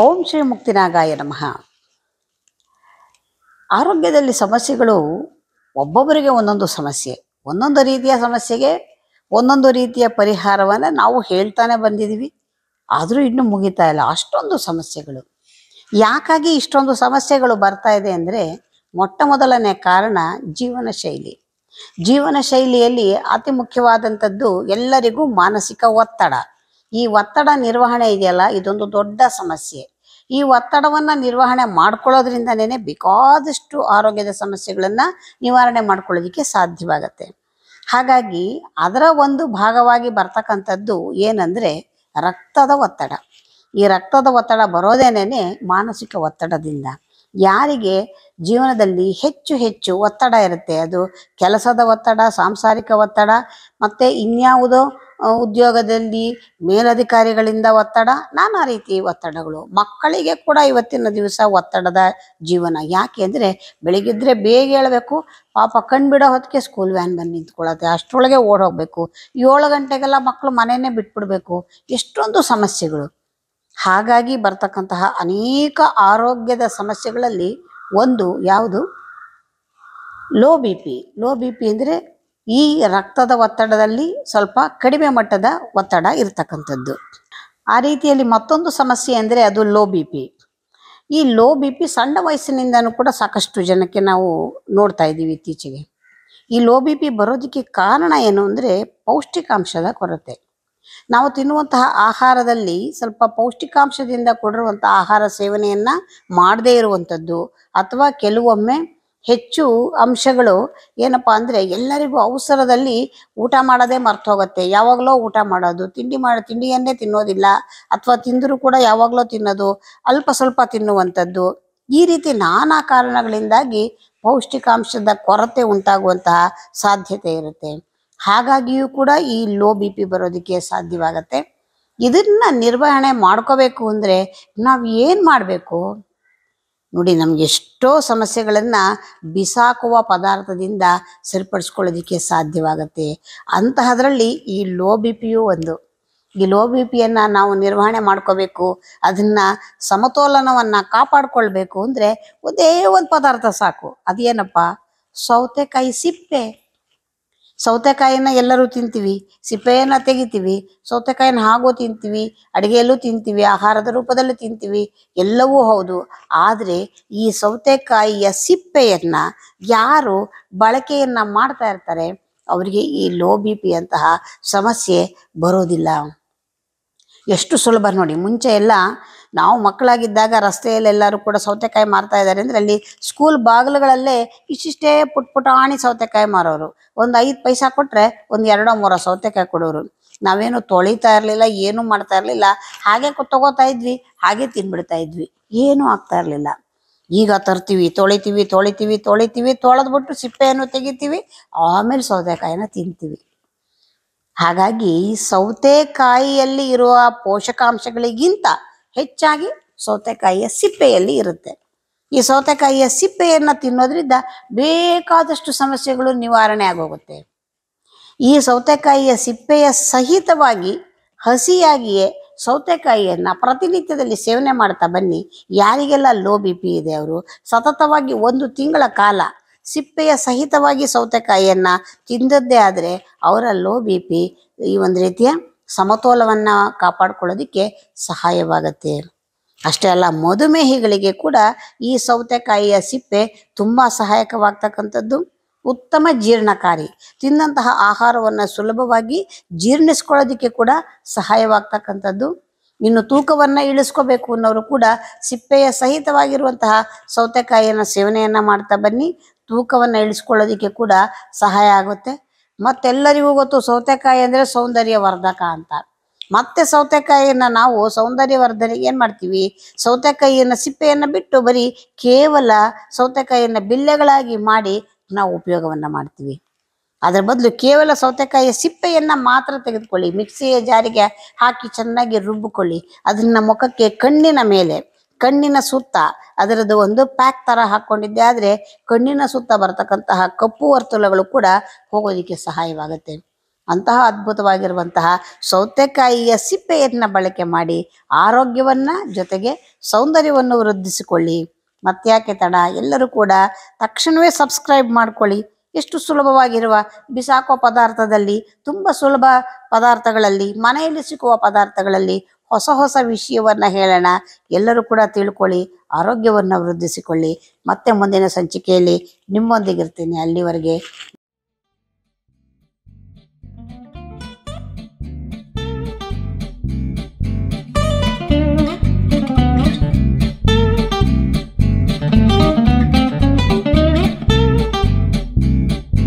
ಓಂ ಶ್ರೀ ಮುಕ್ತಿನಾಗಾಯ ನಮಃ ಆರೋಗ್ಯದಲ್ಲಿ ಸಮಸ್ಯೆಗಳು ಒಬ್ಬೊಬ್ಬರಿಗೆ ಒಂದೊಂದು ಸಮಸ್ಯೆ ಒಂದೊಂದು ರೀತಿಯ ಸಮಸ್ಯೆಗೆ ಒಂದೊಂದು ರೀತಿಯ ಪರಿಹಾರವನ್ನು ನಾವು ಹೇಳ್ತಾನೆ ಬಂದಿದ್ದೀವಿ ಆದರೂ ಇನ್ನೂ ಮುಗಿತಾ ಇಲ್ಲ ಅಷ್ಟೊಂದು ಸಮಸ್ಯೆಗಳು ಯಾಕಾಗಿ ಇಷ್ಟೊಂದು ಸಮಸ್ಯೆಗಳು ಬರ್ತಾ ಇದೆ ಅಂದರೆ ಮೊಟ್ಟ ಮೊದಲನೇ ಕಾರಣ ಜೀವನ ಶೈಲಿ ಜೀವನ ಶೈಲಿಯಲ್ಲಿ ಅತಿ ಮುಖ್ಯವಾದಂಥದ್ದು ಎಲ್ಲರಿಗೂ ಮಾನಸಿಕ ಒತ್ತಡ ಈ ಒತ್ತಡ ನಿರ್ವಹಣೆ ಇದೆಯಲ್ಲ ಇದೊಂದು ದೊಡ್ಡ ಸಮಸ್ಯೆ ಈ ಒತ್ತಡವನ್ನು ನಿರ್ವಹಣೆ ಮಾಡ್ಕೊಳ್ಳೋದ್ರಿಂದನೇ ಬೇಕಾದಷ್ಟು ಆರೋಗ್ಯದ ಸಮಸ್ಯೆಗಳನ್ನು ನಿವಾರಣೆ ಮಾಡ್ಕೊಳ್ಳೋದಕ್ಕೆ ಸಾಧ್ಯವಾಗತ್ತೆ ಹಾಗಾಗಿ ಅದರ ಒಂದು ಭಾಗವಾಗಿ ಬರ್ತಕ್ಕಂಥದ್ದು ಏನಂದರೆ ರಕ್ತದ ಒತ್ತಡ ಈ ರಕ್ತದ ಒತ್ತಡ ಬರೋದೇನೇ ಮಾನಸಿಕ ಒತ್ತಡದಿಂದ ಯಾರಿಗೆ ಜೀವನದಲ್ಲಿ ಹೆಚ್ಚು ಹೆಚ್ಚು ಒತ್ತಡ ಇರುತ್ತೆ ಅದು ಕೆಲಸದ ಒತ್ತಡ ಸಾಂಸಾರಿಕ ಒತ್ತಡ ಮತ್ತು ಇನ್ಯಾವುದೋ ಉದ್ಯೋಗದಲ್ಲಿ ಮೇಲಧಿಕಾರಿಗಳಿಂದ ಒತ್ತಡ ನಾನಾ ರೀತಿ ಒತ್ತಡಗಳು ಮಕ್ಕಳಿಗೆ ಕೂಡ ಇವತ್ತಿನ ದಿವಸ ಒತ್ತಡದ ಜೀವನ ಯಾಕೆ ಅಂದರೆ ಬೆಳಿಗ್ಗಿದ್ರೆ ಬೇಗ ಹೇಳಬೇಕು ಪಾಪ ಕಣ್ಬಿಡೋ ಹೊತ್ತಿಗೆ ಸ್ಕೂಲ್ ವ್ಯಾನ್ ಬಂದು ನಿಂತ್ಕೊಳ್ಳುತ್ತೆ ಅಷ್ಟರೊಳಗೆ ಓಡ್ ಏಳು ಗಂಟೆಗೆಲ್ಲ ಮಕ್ಕಳು ಮನೆಯೇ ಬಿಟ್ಬಿಡ್ಬೇಕು ಎಷ್ಟೊಂದು ಸಮಸ್ಯೆಗಳು ಹಾಗಾಗಿ ಬರ್ತಕ್ಕಂತಹ ಅನೇಕ ಆರೋಗ್ಯದ ಸಮಸ್ಯೆಗಳಲ್ಲಿ ಒಂದು ಯಾವುದು low B P low B P ಅಂದರೆ ಈ ರಕ್ತದ ಒತ್ತಡದಲ್ಲಿ ಸ್ವಲ್ಪ ಕಡಿಮೆ ಮಟ್ಟದ ಒತ್ತಡ ಇರತಕ್ಕಂಥದ್ದು ಆ ರೀತಿಯಲ್ಲಿ ಮತ್ತೊಂದು ಸಮಸ್ಯೆ ಅಂದರೆ ಅದು ಲೋ ಬಿ ಪಿ ಈ ಲೋ ಬಿ ಪಿ ಸಣ್ಣ ವಯಸ್ಸಿನಿಂದನೂ ಕೂಡ ಸಾಕಷ್ಟು ಜನಕ್ಕೆ ನಾವು ನೋಡ್ತಾ ಇದ್ದೀವಿ ಇತ್ತೀಚೆಗೆ ಈ ಲೋ ಬಿ ಪಿ ಬರೋದಕ್ಕೆ ಕಾರಣ ಏನು ಅಂದರೆ ಪೌಷ್ಟಿಕಾಂಶದ ಕೊರತೆ ನಾವು ತಿನ್ನುವಂತಹ ಆಹಾರದಲ್ಲಿ ಸ್ವಲ್ಪ ಪೌಷ್ಟಿಕಾಂಶದಿಂದ ಕೊಡಿರುವಂಥ ಆಹಾರ ಸೇವನೆಯನ್ನು ಮಾಡದೇ ಇರುವಂಥದ್ದು ಅಥವಾ ಕೆಲವೊಮ್ಮೆ ಹೆಚ್ಚು ಅಂಶಗಳು ಏನಪ್ಪ ಅಂದರೆ ಎಲ್ಲರಿಗೂ ಅವಸರದಲ್ಲಿ ಊಟ ಮಾಡೋದೇ ಹೋಗುತ್ತೆ ಯಾವಾಗಲೋ ಊಟ ಮಾಡೋದು ತಿಂಡಿ ಮಾಡಿ ತಿಂಡಿಯನ್ನೇ ತಿನ್ನೋದಿಲ್ಲ ಅಥವಾ ತಿಂದರೂ ಕೂಡ ಯಾವಾಗಲೋ ತಿನ್ನೋದು ಅಲ್ಪ ಸ್ವಲ್ಪ ತಿನ್ನುವಂಥದ್ದು ಈ ರೀತಿ ನಾನಾ ಕಾರಣಗಳಿಂದಾಗಿ ಪೌಷ್ಟಿಕಾಂಶದ ಕೊರತೆ ಉಂಟಾಗುವಂತಹ ಸಾಧ್ಯತೆ ಇರುತ್ತೆ ಹಾಗಾಗಿಯೂ ಕೂಡ ಈ ಲೋ ಬಿ ಪಿ ಬರೋದಕ್ಕೆ ಸಾಧ್ಯವಾಗತ್ತೆ ಇದನ್ನು ನಿರ್ವಹಣೆ ಮಾಡ್ಕೋಬೇಕು ಅಂದರೆ ನಾವು ಏನು ಮಾಡಬೇಕು ನೋಡಿ ನಮ್ಗೆ ಎಷ್ಟೋ ಸಮಸ್ಯೆಗಳನ್ನು ಬಿಸಾಕುವ ಪದಾರ್ಥದಿಂದ ಸರಿಪಡಿಸ್ಕೊಳ್ಳೋದಕ್ಕೆ ಸಾಧ್ಯವಾಗುತ್ತೆ ಅಂತಹದ್ರಲ್ಲಿ ಈ ಲೋ ಬಿ ಪಿಯು ಒಂದು ಈ ಲೋ ಬಿ ಪಿಯನ್ನು ನಾವು ನಿರ್ವಹಣೆ ಮಾಡ್ಕೋಬೇಕು ಅದನ್ನು ಸಮತೋಲನವನ್ನು ಕಾಪಾಡ್ಕೊಳ್ಬೇಕು ಅಂದರೆ ಒಂದೇ ಒಂದು ಪದಾರ್ಥ ಸಾಕು ಅದೇನಪ್ಪ ಸೌತೆಕಾಯಿ ಸಿಪ್ಪೆ ಸೌತೆಕಾಯಿನ ಎಲ್ಲರೂ ತಿಂತೀವಿ ಸಿಪ್ಪೆಯನ್ನು ತೆಗಿತೀವಿ ಸೌತೆಕಾಯಿನ ಹಾಗೂ ತಿಂತೀವಿ ಅಡುಗೆಯಲ್ಲೂ ತಿಂತೀವಿ ಆಹಾರದ ರೂಪದಲ್ಲೂ ತಿಂತೀವಿ ಎಲ್ಲವೂ ಹೌದು ಆದರೆ ಈ ಸೌತೆಕಾಯಿಯ ಸಿಪ್ಪೆಯನ್ನು ಯಾರು ಬಳಕೆಯನ್ನು ಮಾಡ್ತಾ ಇರ್ತಾರೆ ಅವರಿಗೆ ಈ ಲೋ ಬಿ ಪಿ ಅಂತಹ ಸಮಸ್ಯೆ ಬರೋದಿಲ್ಲ ಎಷ್ಟು ಸುಲಭ ನೋಡಿ ಮುಂಚೆ ಎಲ್ಲ ನಾವು ಮಕ್ಕಳಾಗಿದ್ದಾಗ ಎಲ್ಲರೂ ಕೂಡ ಸೌತೆಕಾಯಿ ಮಾರ್ತಾ ಇದ್ದಾರೆ ಅಂದರೆ ಅಲ್ಲಿ ಸ್ಕೂಲ್ ಬಾಗಿಲುಗಳಲ್ಲೇ ಇಷ್ಟಿಷ್ಟೇ ಪುಟ್ ಆಣಿ ಸೌತೆಕಾಯಿ ಮಾರೋರು ಒಂದು ಐದು ಪೈಸಾ ಕೊಟ್ಟರೆ ಒಂದು ಎರಡೋ ಮೂರೋ ಸೌತೆಕಾಯಿ ಕೊಡೋರು ನಾವೇನು ತೊಳಿತಾ ಇರಲಿಲ್ಲ ಏನು ಮಾಡ್ತಾ ಇರಲಿಲ್ಲ ಹಾಗೆ ತಗೋತಾ ಇದ್ವಿ ಹಾಗೆ ತಿನ್ಬಿಡ್ತಾ ಇದ್ವಿ ಏನೂ ಆಗ್ತಾ ಇರಲಿಲ್ಲ ಈಗ ತರ್ತೀವಿ ತೊಳಿತೀವಿ ತೊಳಿತೀವಿ ತೊಳಿತೀವಿ ತೊಳೆದ್ಬಿಟ್ಟು ಸಿಪ್ಪೆಯನ್ನು ತೆಗಿತೀವಿ ಆಮೇಲೆ ಸೌತೆಕಾಯಿನ ತಿಂತೀವಿ ಹಾಗಾಗಿ ಸೌತೆಕಾಯಿಯಲ್ಲಿ ಇರುವ ಪೋಷಕಾಂಶಗಳಿಗಿಂತ ಹೆಚ್ಚಾಗಿ ಸೌತೆಕಾಯಿಯ ಸಿಪ್ಪೆಯಲ್ಲಿ ಇರುತ್ತೆ ಈ ಸೌತೆಕಾಯಿಯ ಸಿಪ್ಪೆಯನ್ನು ತಿನ್ನೋದ್ರಿಂದ ಬೇಕಾದಷ್ಟು ಸಮಸ್ಯೆಗಳು ನಿವಾರಣೆ ಆಗೋಗುತ್ತೆ ಈ ಸೌತೆಕಾಯಿಯ ಸಿಪ್ಪೆಯ ಸಹಿತವಾಗಿ ಹಸಿಯಾಗಿಯೇ ಸೌತೆಕಾಯಿಯನ್ನು ಪ್ರತಿನಿತ್ಯದಲ್ಲಿ ಸೇವನೆ ಮಾಡ್ತಾ ಬನ್ನಿ ಯಾರಿಗೆಲ್ಲ ಲೋ ಬಿ ಪಿ ಇದೆ ಅವರು ಸತತವಾಗಿ ಒಂದು ತಿಂಗಳ ಕಾಲ ಸಿಪ್ಪೆಯ ಸಹಿತವಾಗಿ ಸೌತೆಕಾಯಿಯನ್ನು ತಿಂದದ್ದೇ ಆದರೆ ಅವರ ಲೋ ಬಿ ಪಿ ಈ ಒಂದು ರೀತಿಯ ಸಮತೋಲವನ್ನು ಕಾಪಾಡ್ಕೊಳ್ಳೋದಕ್ಕೆ ಸಹಾಯವಾಗುತ್ತೆ ಅಷ್ಟೇ ಅಲ್ಲ ಮಧುಮೇಹಿಗಳಿಗೆ ಕೂಡ ಈ ಸೌತೆಕಾಯಿಯ ಸಿಪ್ಪೆ ತುಂಬ ಸಹಾಯಕವಾಗ್ತಕ್ಕಂಥದ್ದು ಉತ್ತಮ ಜೀರ್ಣಕಾರಿ ತಿಂದಂತಹ ಆಹಾರವನ್ನು ಸುಲಭವಾಗಿ ಜೀರ್ಣಿಸ್ಕೊಳ್ಳೋದಕ್ಕೆ ಕೂಡ ಸಹಾಯವಾಗ್ತಕ್ಕಂಥದ್ದು ಇನ್ನು ತೂಕವನ್ನು ಇಳಿಸ್ಕೋಬೇಕು ಅನ್ನೋರು ಕೂಡ ಸಿಪ್ಪೆಯ ಸಹಿತವಾಗಿರುವಂತಹ ಸೌತೆಕಾಯಿಯನ್ನು ಸೇವನೆಯನ್ನು ಮಾಡ್ತಾ ಬನ್ನಿ ತೂಕವನ್ನು ಇಳಿಸ್ಕೊಳ್ಳೋದಕ್ಕೆ ಕೂಡ ಸಹಾಯ ಆಗುತ್ತೆ ಮತ್ತೆಲ್ಲರಿಗೂ ಗೊತ್ತು ಸೌತೆಕಾಯಿ ಅಂದರೆ ವರ್ಧಕ ಅಂತ ಮತ್ತೆ ಸೌತೆಕಾಯಿಯನ್ನು ನಾವು ಸೌಂದರ್ಯವರ್ಧನೆಗೆ ಏನು ಮಾಡ್ತೀವಿ ಸೌತೆಕಾಯಿಯನ್ನು ಸಿಪ್ಪೆಯನ್ನು ಬಿಟ್ಟು ಬರೀ ಕೇವಲ ಸೌತೆಕಾಯಿಯನ್ನು ಬಿಲ್ಲೆಗಳಾಗಿ ಮಾಡಿ ನಾವು ಉಪಯೋಗವನ್ನು ಮಾಡ್ತೀವಿ ಅದರ ಬದಲು ಕೇವಲ ಸೌತೆಕಾಯಿಯ ಸಿಪ್ಪೆಯನ್ನು ಮಾತ್ರ ತೆಗೆದುಕೊಳ್ಳಿ ಮಿಕ್ಸಿಯ ಜಾರಿಗೆ ಹಾಕಿ ಚೆನ್ನಾಗಿ ರುಬ್ಬಿಕೊಳ್ಳಿ ಅದನ್ನ ಮುಖಕ್ಕೆ ಕಣ್ಣಿನ ಮೇಲೆ ಕಣ್ಣಿನ ಸುತ್ತ ಅದರದ್ದು ಒಂದು ಪ್ಯಾಕ್ ತರ ಹಾಕೊಂಡಿದ್ದೆ ಆದರೆ ಕಣ್ಣಿನ ಸುತ್ತ ಬರತಕ್ಕಂತಹ ಕಪ್ಪು ವರ್ತುಲಗಳು ಕೂಡ ಹೋಗೋದಿಕ್ಕೆ ಸಹಾಯವಾಗುತ್ತೆ ಅಂತಹ ಅದ್ಭುತವಾಗಿರುವಂತಹ ಸೌತೆಕಾಯಿಯ ಸಿಪ್ಪೆಯನ್ನ ಬಳಕೆ ಮಾಡಿ ಆರೋಗ್ಯವನ್ನ ಜೊತೆಗೆ ಸೌಂದರ್ಯವನ್ನು ವೃದ್ಧಿಸಿಕೊಳ್ಳಿ ಮತ್ತ್ಯಾಕೆ ತಡ ಎಲ್ಲರೂ ಕೂಡ ತಕ್ಷಣವೇ ಸಬ್ಸ್ಕ್ರೈಬ್ ಮಾಡ್ಕೊಳ್ಳಿ ಎಷ್ಟು ಸುಲಭವಾಗಿರುವ ಬಿಸಾಕೋ ಪದಾರ್ಥದಲ್ಲಿ ತುಂಬ ಸುಲಭ ಪದಾರ್ಥಗಳಲ್ಲಿ ಮನೆಯಲ್ಲಿ ಸಿಕ್ಕುವ ಪದಾರ್ಥಗಳಲ್ಲಿ ಹೊಸ ಹೊಸ ವಿಷಯವನ್ನು ಹೇಳೋಣ ಎಲ್ಲರೂ ಕೂಡ ತಿಳ್ಕೊಳ್ಳಿ ಆರೋಗ್ಯವನ್ನು ವೃದ್ಧಿಸಿಕೊಳ್ಳಿ ಮತ್ತೆ ಮುಂದಿನ ಸಂಚಿಕೆಯಲ್ಲಿ ನಿಮ್ಮೊಂದಿಗಿರ್ತೀನಿ ಅಲ್ಲಿವರೆಗೆ